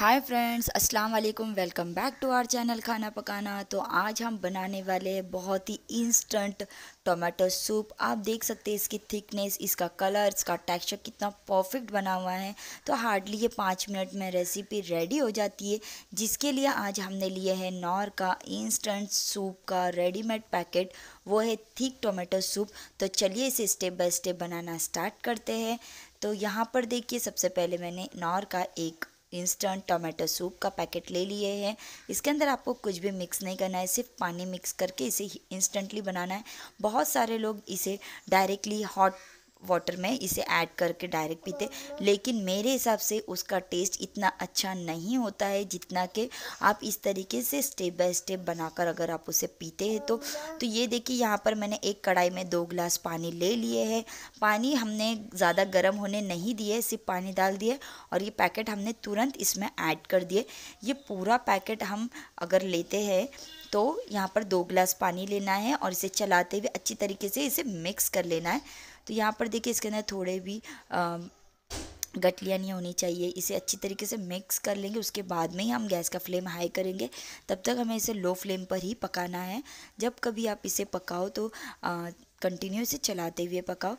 हाय friends अस्सलाम वालेकुम welcome back to our channel खाना पकाना तो आज हम बनाने वाले बहुत ही इंस्टेंट टोमेटो सूप आप देख सकते हैं इसकी थिकनेस इसका कलर इसका टेक्सचर कितना परफेक्ट बना हुआ है तो हार्डली ये पाँच मिनट में रेसिपी रेडी हो जाती है जिसके लिए आज हमने लिए है नॉर का इंस्टेंट सूप का रेडीमेड पैकेट वो है थिक टोमेटो सूप तो चलिए इसे स्टेप बाय स्टेप बनाना स्टार्ट करते हैं तो यहाँ पर देखिए सबसे पहले मैंने नॉर का एक इंस्टेंट टोमेटो सूप का पैकेट ले लिए हैं इसके अंदर आपको कुछ भी मिक्स नहीं करना है सिर्फ पानी मिक्स करके इसे इंस्टेंटली बनाना है बहुत सारे लोग इसे डायरेक्टली हॉट वाटर में इसे ऐड करके डायरेक्ट पीते लेकिन मेरे हिसाब से उसका टेस्ट इतना अच्छा नहीं होता है जितना कि आप इस तरीके से स्टेप बाय स्टेप बनाकर अगर आप उसे पीते हैं तो तो ये देखिए यहाँ पर मैंने एक कढ़ाई में दो ग्लास पानी ले लिए है पानी हमने ज़्यादा गर्म होने नहीं दिए सिर्फ पानी डाल दिए और ये पैकेट हमने तुरंत इसमें ऐड कर दिए ये पूरा पैकेट हम अगर लेते हैं तो यहाँ पर दो ग्लास पानी लेना है और इसे चलाते हुए अच्छी तरीके से इसे मिक्स कर लेना है तो यहाँ पर देखिए इसके अंदर थोड़े भी आ, गठलियाँ नहीं होनी चाहिए इसे अच्छी तरीके से मिक्स कर लेंगे उसके बाद में ही हम गैस का फ्लेम हाई करेंगे तब तक हमें इसे लो फ्लेम पर ही पकाना है जब कभी आप इसे पकाओ तो कंटिन्यू इसे चलाते हुए पकाओ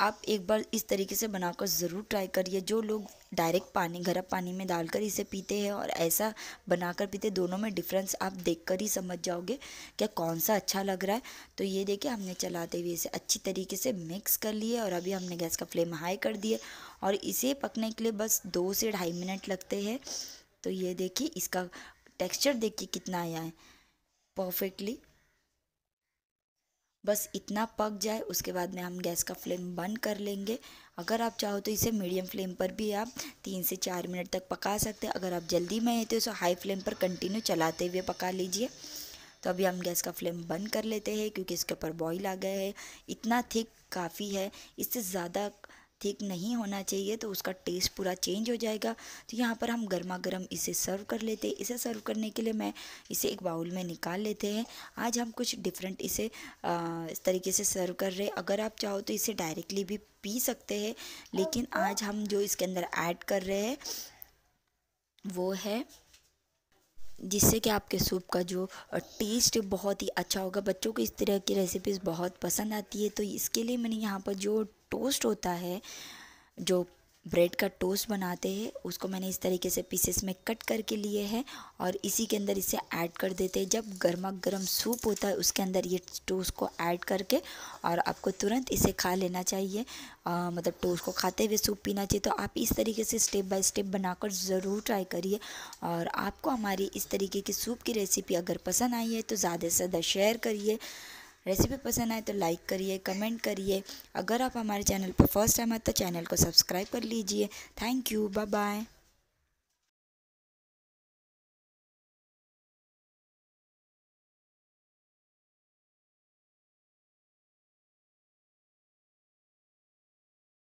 आप एक बार इस तरीके से बनाकर ज़रूर ट्राई करिए जो लोग डायरेक्ट पानी गर्म पानी में डालकर इसे पीते हैं और ऐसा बनाकर पीते दोनों में डिफरेंस आप देखकर ही समझ जाओगे क्या कौन सा अच्छा लग रहा है तो ये देखिए हमने चलाते हुए इसे अच्छी तरीके से मिक्स कर लिए और अभी हमने गैस का फ्लेम हाई कर दिए और इसे पकने के लिए बस दो से ढाई मिनट लगते हैं तो ये देखिए इसका टेक्स्चर देखिए कितना आया है परफेक्टली बस इतना पक जाए उसके बाद में हम गैस का फ्लेम बंद कर लेंगे अगर आप चाहो तो इसे मीडियम फ्लेम पर भी आप तीन से चार मिनट तक पका सकते हैं अगर आप जल्दी में हैं तो इसे हाई फ्लेम पर कंटिन्यू चलाते हुए पका लीजिए तो अभी हम गैस का फ्लेम बंद कर लेते हैं क्योंकि इसके ऊपर बॉईल आ गया है इतना थिक काफ़ी है इससे ज़्यादा ठीक नहीं होना चाहिए तो उसका टेस्ट पूरा चेंज हो जाएगा तो यहाँ पर हम गर्मा गर्म इसे सर्व कर लेते हैं इसे सर्व करने के लिए मैं इसे एक बाउल में निकाल लेते हैं आज हम कुछ डिफरेंट इसे आ, इस तरीके से सर्व कर रहे हैं अगर आप चाहो तो इसे डायरेक्टली भी पी सकते हैं लेकिन आज हम जो इसके अंदर ऐड कर रहे हैं वो है जिससे कि आपके सूप का जो टेस्ट बहुत ही अच्छा होगा बच्चों को इस तरह की रेसिपीज़ बहुत पसंद आती है तो इसके लिए मैंने यहाँ पर जो टोस्ट होता है जो ब्रेड का टोस्ट बनाते हैं उसको मैंने इस तरीके से पीसेस में कट करके लिए है और इसी के अंदर इसे ऐड कर देते हैं जब गर्मा गर्म सूप होता है उसके अंदर ये टोस्ट को ऐड करके और आपको तुरंत इसे खा लेना चाहिए आ, मतलब टोस्ट को खाते हुए सूप पीना चाहिए तो आप इस तरीके से स्टेप बाय स्टेप बनाकर ज़रूर ट्राई करिए और आपको हमारी इस तरीके की सूप की रेसिपी अगर पसंद आई है तो ज़्यादा से ज़्यादा शेयर करिए रेसिपी पसंद आए तो लाइक करिए कमेंट करिए अगर आप हमारे चैनल पर फर्स्ट टाइम आए तो चैनल को सब्सक्राइब कर लीजिए थैंक यू बाय बाय